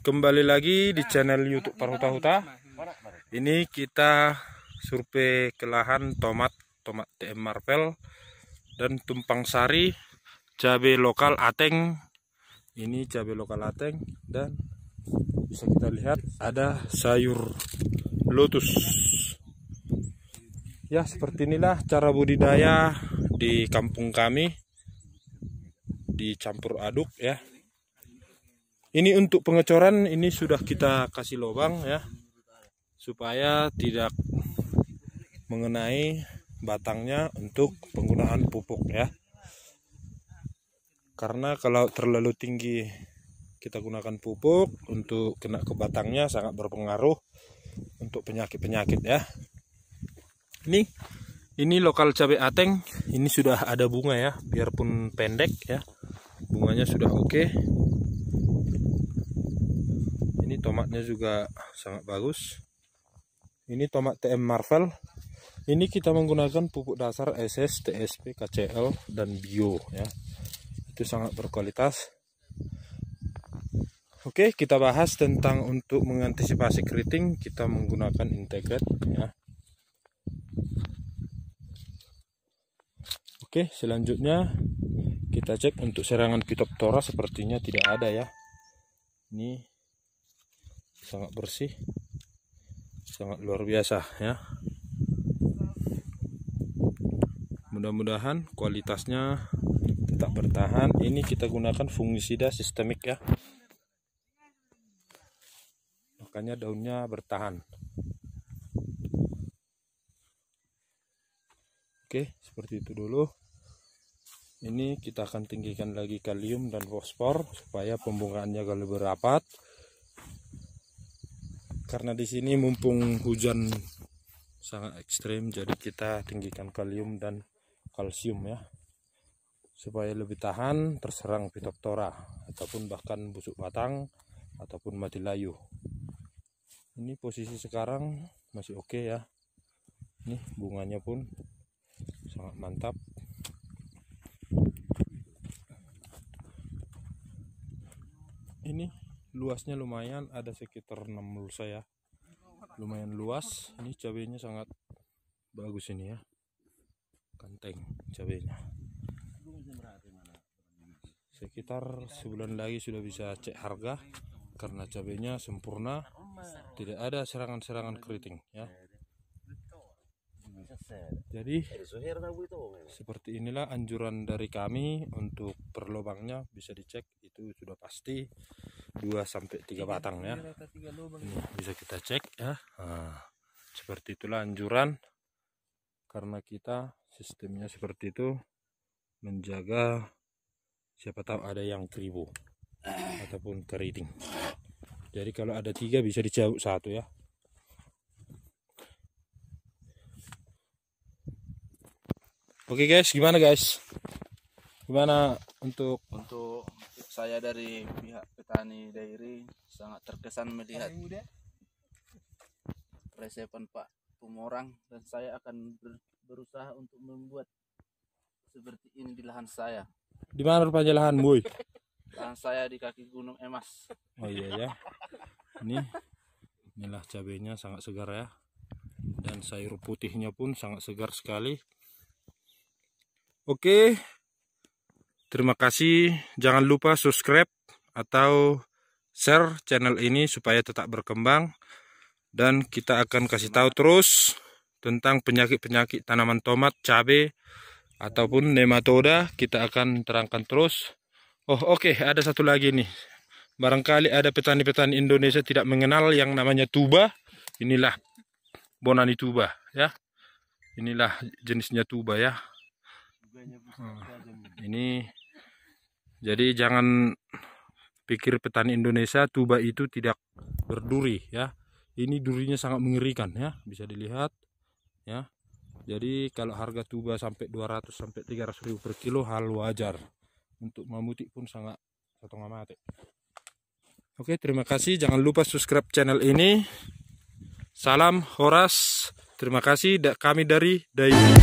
kembali lagi di channel YouTube Parhuta Huta. Ini kita survei ke lahan tomat, tomat TM Marvel dan tumpang sari, cabai lokal Ateng. Ini cabe lokal Ateng dan bisa kita lihat ada sayur lotus. Ya, seperti inilah cara budidaya di kampung kami dicampur aduk ya ini untuk pengecoran ini sudah kita kasih lubang ya supaya tidak mengenai batangnya untuk penggunaan pupuk ya karena kalau terlalu tinggi kita gunakan pupuk untuk kena ke batangnya sangat berpengaruh untuk penyakit-penyakit ya ini ini lokal cabai ateng ini sudah ada bunga ya biarpun pendek ya bunganya sudah oke okay tomatnya juga sangat bagus ini tomat TM Marvel ini kita menggunakan pupuk dasar SS, TSP, KCL, dan bio ya itu sangat berkualitas Oke, kita bahas tentang untuk mengantisipasi keriting, kita menggunakan integrate ya. Oke, selanjutnya kita cek untuk serangan Phytophthora sepertinya tidak ada ya. Ini sangat bersih sangat luar biasa ya mudah-mudahan kualitasnya tetap bertahan ini kita gunakan fungisida sistemik ya makanya daunnya bertahan oke seperti itu dulu ini kita akan tinggikan lagi kalium dan fosfor supaya pembungaannya kalau berapat karena di sini mumpung hujan sangat ekstrim jadi kita tinggikan kalium dan kalsium ya supaya lebih tahan terserang fitoktora ataupun bahkan busuk batang ataupun mati layu ini posisi sekarang masih oke okay ya ini bunganya pun sangat mantap ini luasnya lumayan ada sekitar 6 lusa ya lumayan luas ini cabenya sangat bagus ini ya kanteng cabenya sekitar sebulan lagi sudah bisa cek harga karena cabenya sempurna tidak ada serangan-serangan keriting ya jadi seperti inilah anjuran dari kami untuk perlobangnya bisa dicek itu sudah pasti 2 sampai 3 batang ya. Ini bisa kita cek ya. Nah, seperti itulah anjuran karena kita sistemnya seperti itu menjaga siapa tahu ada yang keribu ataupun keriting. Jadi kalau ada tiga bisa dicabut satu ya. Oke guys, gimana guys? Gimana untuk untuk saya dari pihak petani dairi sangat terkesan melihat resepan Pak Pemorang dan saya akan ber, berusaha untuk membuat seperti ini di lahan saya. Di mana rupanya lahan, Boy? Lahan saya di kaki Gunung Emas. Oh iya ya. Ini inilah cabenya sangat segar ya. Dan sayur putihnya pun sangat segar sekali. Oke. Okay. Terima kasih. Jangan lupa subscribe atau share channel ini supaya tetap berkembang. Dan kita akan kasih tahu terus tentang penyakit-penyakit tanaman tomat, cabai, ataupun nematoda. Kita akan terangkan terus. Oh oke, okay. ada satu lagi nih. Barangkali ada petani-petani Indonesia tidak mengenal yang namanya tuba. Inilah bonani tuba ya. Inilah jenisnya tuba ya. Hmm. Ini jadi jangan pikir petani Indonesia tuba itu tidak berduri ya. Ini durinya sangat mengerikan ya, bisa dilihat ya. Jadi kalau harga tuba sampai 200 sampai 300 ribu per kilo hal wajar. Untuk memutik pun sangat satu mati. Oke, terima kasih. Jangan lupa subscribe channel ini. Salam Horas. Terima kasih kami dari Dai.